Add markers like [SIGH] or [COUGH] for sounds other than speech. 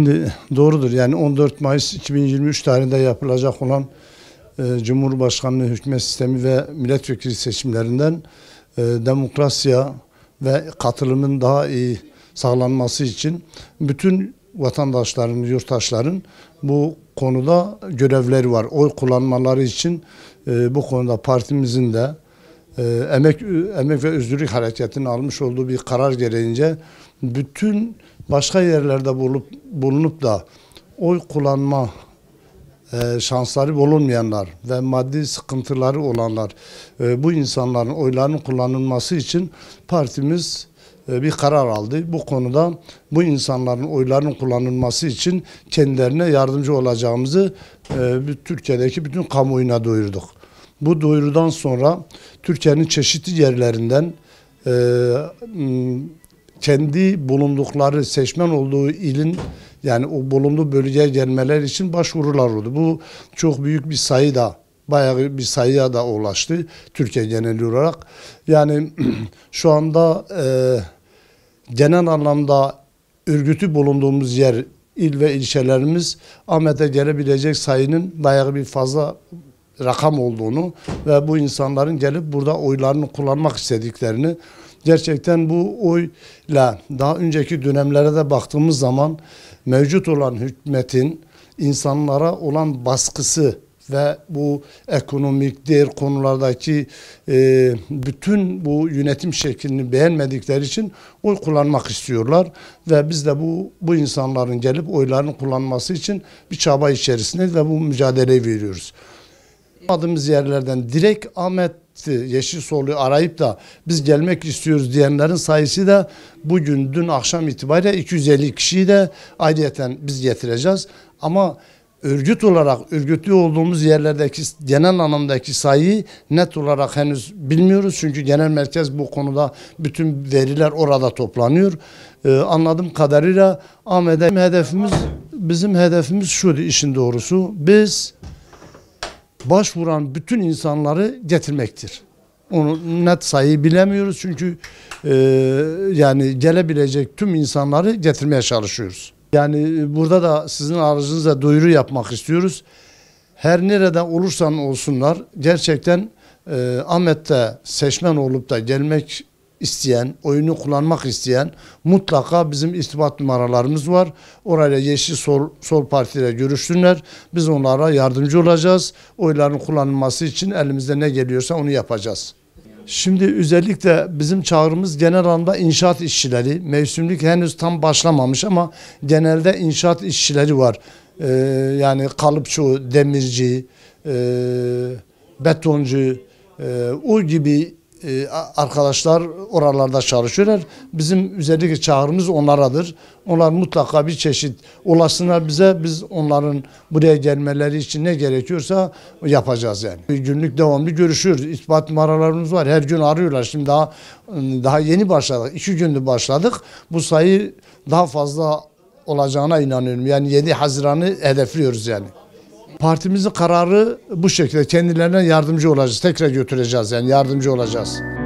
Şimdi doğrudur yani 14 Mayıs 2023 tarihinde yapılacak olan e, Cumhurbaşkanlığı hükümet sistemi ve milletvekili seçimlerinden e, demokrasiya ve katılımın daha iyi sağlanması için bütün vatandaşların, yurttaşların bu konuda görevleri var. Oy kullanmaları için e, bu konuda partimizin de ee, emek emek ve özgürlük hareketinin almış olduğu bir karar gereğince bütün başka yerlerde bulup bulunup da oy kullanma e, şansları bulunmayanlar ve maddi sıkıntıları olanlar e, bu insanların oylarının kullanılması için partimiz e, bir karar aldı. Bu konuda bu insanların oylarının kullanılması için kendilerine yardımcı olacağımızı e, Türkiye'deki bütün kamuoyuna duyurduk. Bu duyurudan sonra Türkiye'nin çeşitli yerlerinden e, kendi bulundukları seçmen olduğu ilin yani o bulunduğu bölgeye gelmeleri için başvurular oldu. Bu çok büyük bir sayıda bayağı bir sayıya da ulaştı Türkiye geneli olarak. Yani [CLEARS THROAT] şu anda e, genel anlamda örgütü bulunduğumuz yer il ve ilçelerimiz Ahmet'e gelebilecek sayının bayağı bir fazla rakam olduğunu ve bu insanların gelip burada oylarını kullanmak istediklerini gerçekten bu oyla daha önceki dönemlere de baktığımız zaman mevcut olan hükümetin insanlara olan baskısı ve bu ekonomik diğer konulardaki e, bütün bu yönetim şeklini beğenmedikleri için oy kullanmak istiyorlar ve biz de bu bu insanların gelip oylarını kullanması için bir çaba içerisinde ve bu mücadeleyi veriyoruz. Adımız yerlerden direkt Ahmet'i, Yeşil Solu'yu arayıp da biz gelmek istiyoruz diyenlerin sayısı da bugün dün akşam itibariyle 250 kişiyi de ayrıyeten biz getireceğiz. Ama örgüt olarak örgütlü olduğumuz yerlerdeki genel anlamdaki sayıyı net olarak henüz bilmiyoruz. Çünkü genel merkez bu konuda bütün veriler orada toplanıyor. Ee, anladığım kadarıyla Ahmet'e hedefimiz bizim hedefimiz şuydu işin doğrusu. Biz başvuran bütün insanları getirmektir. Onu net sayı bilemiyoruz çünkü e, yani gelebilecek tüm insanları getirmeye çalışıyoruz. Yani e, burada da sizin aracınıza duyuru yapmak istiyoruz. Her nereden olursan olsunlar gerçekten e, Ahmet'te seçmen olup da gelmek isteyen, oyunu kullanmak isteyen mutlaka bizim istibat numaralarımız var. Orayla Yeşil Sol, Sol Parti'yle görüşsünler. Biz onlara yardımcı olacağız. Oyların kullanılması için elimizde ne geliyorsa onu yapacağız. Şimdi özellikle bizim çağrımız genel anlamda inşaat işçileri. Mevsimlik henüz tam başlamamış ama genelde inşaat işçileri var. Ee, yani kalıpçı, demirci, e, betoncu, e, o gibi e, arkadaşlar oralarda çalışıyorlar. Bizim üzerindeki çağrımız onlaradır. Onlar mutlaka bir çeşit olasına bize biz onların buraya gelmeleri için ne gerekiyorsa yapacağız yani. Günlük devamlı görüşüyoruz. İspat numaralarımız var. Her gün arıyorlar. Şimdi daha daha yeni başladık. İki gündür başladık. Bu sayı daha fazla olacağına inanıyorum. Yani 7 Haziran'ı hedefliyoruz yani. Partimizin kararı bu şekilde kendilerine yardımcı olacağız. Tekrar götüreceğiz yani yardımcı olacağız.